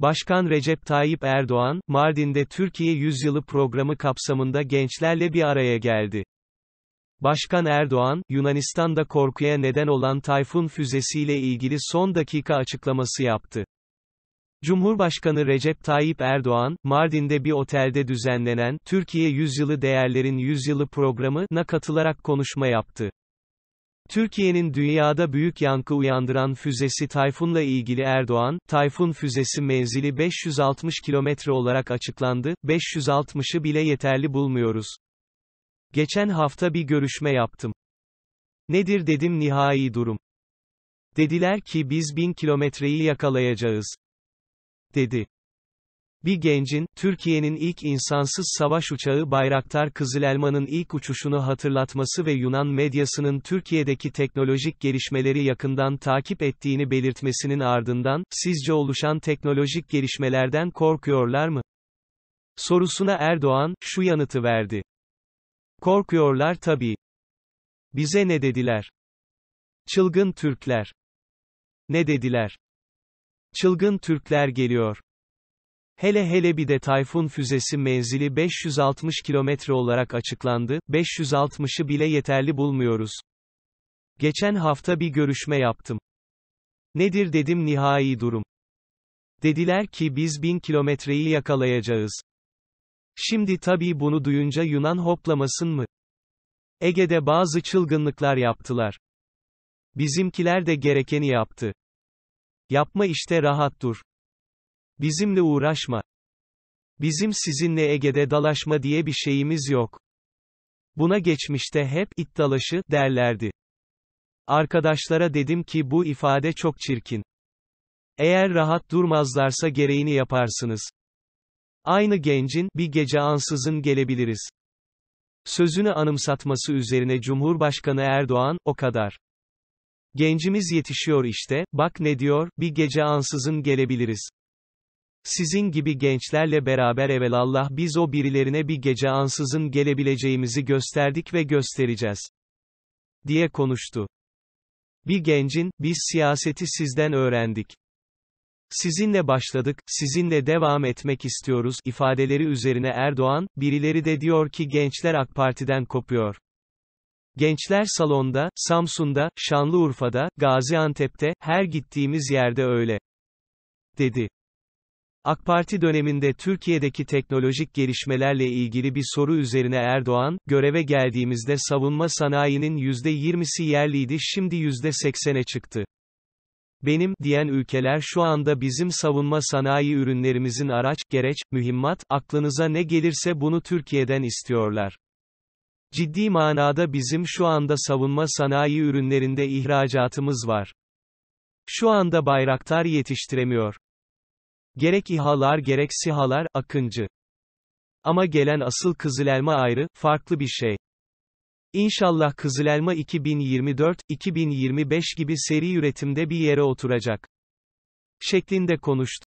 Başkan Recep Tayyip Erdoğan, Mardin'de Türkiye Yüzyılı programı kapsamında gençlerle bir araya geldi. Başkan Erdoğan, Yunanistan'da korkuya neden olan Tayfun füzesiyle ilgili son dakika açıklaması yaptı. Cumhurbaşkanı Recep Tayyip Erdoğan, Mardin'de bir otelde düzenlenen Türkiye Yüzyılı Değerlerin Yüzyılı programına katılarak konuşma yaptı. Türkiye'nin dünyada büyük yankı uyandıran füzesi Tayfun'la ilgili Erdoğan, Tayfun füzesi menzili 560 kilometre olarak açıklandı, 560'ı bile yeterli bulmuyoruz. Geçen hafta bir görüşme yaptım. Nedir dedim nihai durum. Dediler ki biz bin kilometreyi yakalayacağız. Dedi. Bir gencin, Türkiye'nin ilk insansız savaş uçağı Bayraktar Kızıl Elma'nın ilk uçuşunu hatırlatması ve Yunan medyasının Türkiye'deki teknolojik gelişmeleri yakından takip ettiğini belirtmesinin ardından, sizce oluşan teknolojik gelişmelerden korkuyorlar mı? Sorusuna Erdoğan, şu yanıtı verdi. Korkuyorlar tabii. Bize ne dediler? Çılgın Türkler. Ne dediler? Çılgın Türkler geliyor. Hele hele bir de Tayfun füzesi menzili 560 kilometre olarak açıklandı, 560'ı bile yeterli bulmuyoruz. Geçen hafta bir görüşme yaptım. Nedir dedim nihai durum. Dediler ki biz 1000 kilometreyi yakalayacağız. Şimdi tabii bunu duyunca Yunan hoplamasın mı? Ege'de bazı çılgınlıklar yaptılar. Bizimkiler de gerekeni yaptı. Yapma işte rahat dur. Bizimle uğraşma. Bizim sizinle Ege'de dalaşma diye bir şeyimiz yok. Buna geçmişte hep it dalaşı derlerdi. Arkadaşlara dedim ki bu ifade çok çirkin. Eğer rahat durmazlarsa gereğini yaparsınız. Aynı gencin bir gece ansızın gelebiliriz. Sözünü anımsatması üzerine Cumhurbaşkanı Erdoğan, o kadar. Gencimiz yetişiyor işte, bak ne diyor, bir gece ansızın gelebiliriz. Sizin gibi gençlerle beraber evelallah biz o birilerine bir gece ansızın gelebileceğimizi gösterdik ve göstereceğiz. Diye konuştu. Bir gencin, biz siyaseti sizden öğrendik. Sizinle başladık, sizinle devam etmek istiyoruz ifadeleri üzerine Erdoğan, birileri de diyor ki gençler AK Parti'den kopuyor. Gençler salonda, Samsun'da, Şanlıurfa'da, Gaziantep'te, her gittiğimiz yerde öyle. Dedi. AK Parti döneminde Türkiye'deki teknolojik gelişmelerle ilgili bir soru üzerine Erdoğan, göreve geldiğimizde savunma sanayinin %20'si yerliydi şimdi %80'e çıktı. Benim, diyen ülkeler şu anda bizim savunma sanayi ürünlerimizin araç, gereç, mühimmat, aklınıza ne gelirse bunu Türkiye'den istiyorlar. Ciddi manada bizim şu anda savunma sanayi ürünlerinde ihracatımız var. Şu anda Bayraktar yetiştiremiyor. Gerek İHA'lar gerek SİHA'lar, Akıncı. Ama gelen asıl Kızılelma ayrı, farklı bir şey. İnşallah Kızılelma 2024-2025 gibi seri üretimde bir yere oturacak. Şeklinde konuştu.